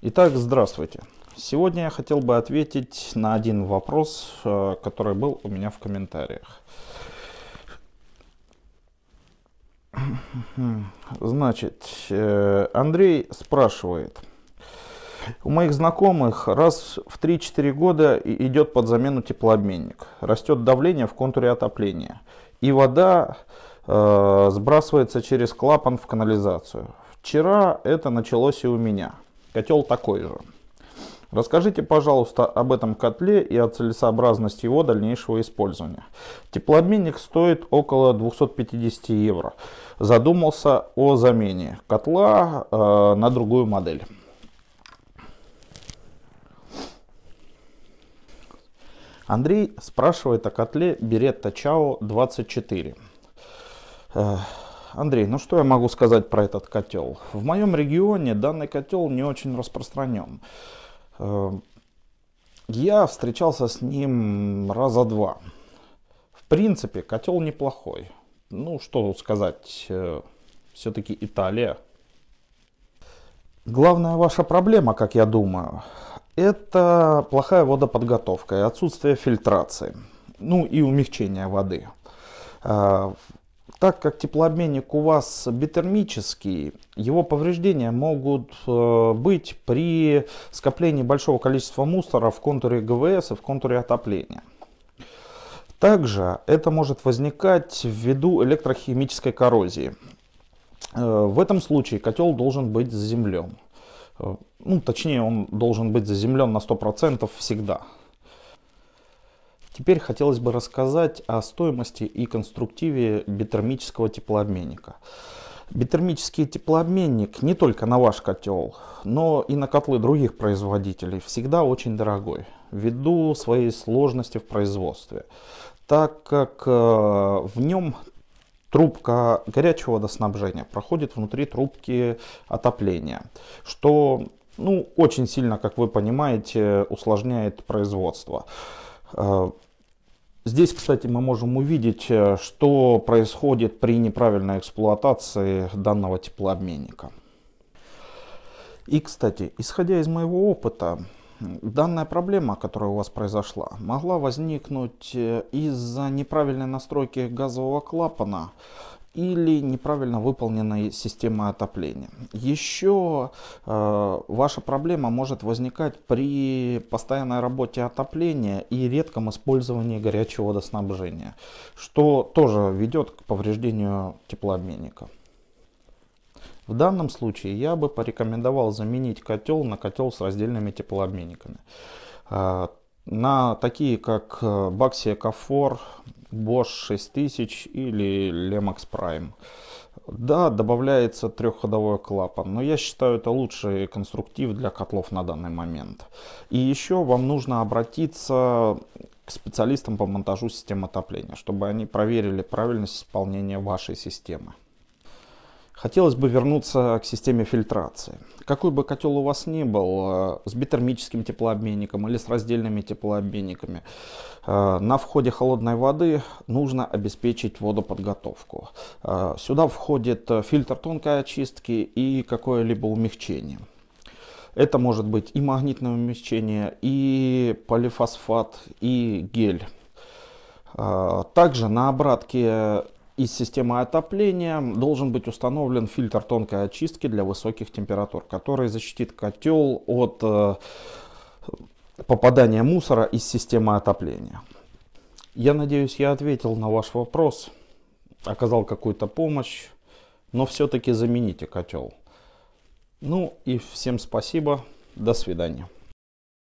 Итак, здравствуйте. Сегодня я хотел бы ответить на один вопрос, э, который был у меня в комментариях. Значит, э, Андрей спрашивает. У моих знакомых раз в 3-4 года идет под замену теплообменник. Растет давление в контуре отопления. И вода э, сбрасывается через клапан в канализацию. Вчера это началось и у меня – Котел такой же. Расскажите, пожалуйста, об этом котле и о целесообразности его дальнейшего использования. Теплообменник стоит около 250 евро. Задумался о замене котла э, на другую модель. Андрей спрашивает о котле Беретта Чао 24. Андрей, ну что я могу сказать про этот котел? В моем регионе данный котел не очень распространен. Эм, я встречался с ним раза два. В принципе, котел неплохой. Ну, что тут сказать, э, все-таки Италия. Главная ваша проблема, как я думаю, это плохая водоподготовка и отсутствие фильтрации. Ну и умягчение воды. Э, так как теплообменник у вас битермический, его повреждения могут э, быть при скоплении большого количества мусора в контуре ГВС и в контуре отопления. Также это может возникать ввиду электрохимической коррозии. Э, в этом случае котел должен быть заземлен. Э, ну, точнее, он должен быть заземлен на 100% всегда. Теперь хотелось бы рассказать о стоимости и конструктиве битермического теплообменника. Битермический теплообменник не только на ваш котел, но и на котлы других производителей всегда очень дорогой, ввиду своей сложности в производстве, так как э, в нем трубка горячего водоснабжения проходит внутри трубки отопления, что ну, очень сильно, как вы понимаете, усложняет производство. Э, Здесь, кстати, мы можем увидеть, э, что происходит при неправильной эксплуатации данного теплообменника. И, кстати, исходя из моего опыта, данная проблема, которая у вас произошла, могла возникнуть э, из-за неправильной настройки газового клапана или неправильно выполненной системы отопления. Еще э, ваша проблема может возникать при постоянной работе отопления и редком использовании горячего водоснабжения, что тоже ведет к повреждению теплообменника. В данном случае я бы порекомендовал заменить котел на котел с раздельными теплообменниками. Э, на такие как Baxi э, Экофор, Bosch 6000 или Lemax Prime. Да, добавляется трехходовой клапан, но я считаю это лучший конструктив для котлов на данный момент. И еще вам нужно обратиться к специалистам по монтажу систем отопления, чтобы они проверили правильность исполнения вашей системы. Хотелось бы вернуться к системе фильтрации. Какой бы котел у вас ни был, э, с битермическим теплообменником или с раздельными теплообменниками, э, на входе холодной воды нужно обеспечить водоподготовку. Э, сюда входит фильтр тонкой очистки и какое-либо умягчение. Это может быть и магнитное умягчение, и полифосфат, и гель. Также на обратке из системы отопления должен быть установлен фильтр тонкой очистки для высоких температур, который защитит котел от э, попадания мусора из системы отопления. Я надеюсь, я ответил на ваш вопрос, оказал какую-то помощь, но все-таки замените котел. Ну и всем спасибо, до свидания.